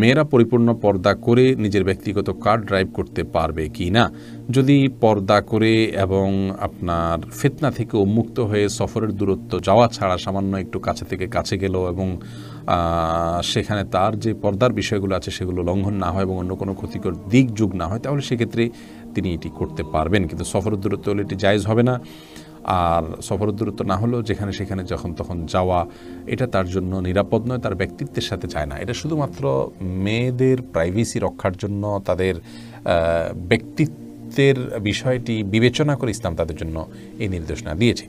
মেয়েরা পরিপূর্ণ পর্দা করে নিজের ব্যক্তিগত কার ড্রাইভ করতে পারবে কি না যদি পর্দা করে এবং আপনার ফেতনা থেকে উন্মুক্ত হয়ে সফরের দূরত্ব যাওয়া ছাড়া সামান্য একটু কাছে থেকে কাছে গেল এবং সেখানে তার যে পর্দার বিষয়গুলো আছে সেগুলো লঙ্ঘন না হয় এবং অন্য কোনো ক্ষতিকর দিক যুগ না হয় তাহলে সেক্ষেত্রে তিনি এটি করতে পারবেন কিন্তু সফরের দূরত্ব হলে এটি জায়জ হবে না আর সফর দূরত্ব না হলেও যেখানে সেখানে যখন তখন যাওয়া এটা তার জন্য নিরাপদ নয় তার ব্যক্তিত্বের সাথে যায় না এটা শুধুমাত্র মেয়েদের প্রাইভেসি রক্ষার জন্য তাদের ব্যক্তিত্বের বিষয়টি বিবেচনা করে ইসলাম তাদের জন্য এই নির্দেশনা দিয়েছে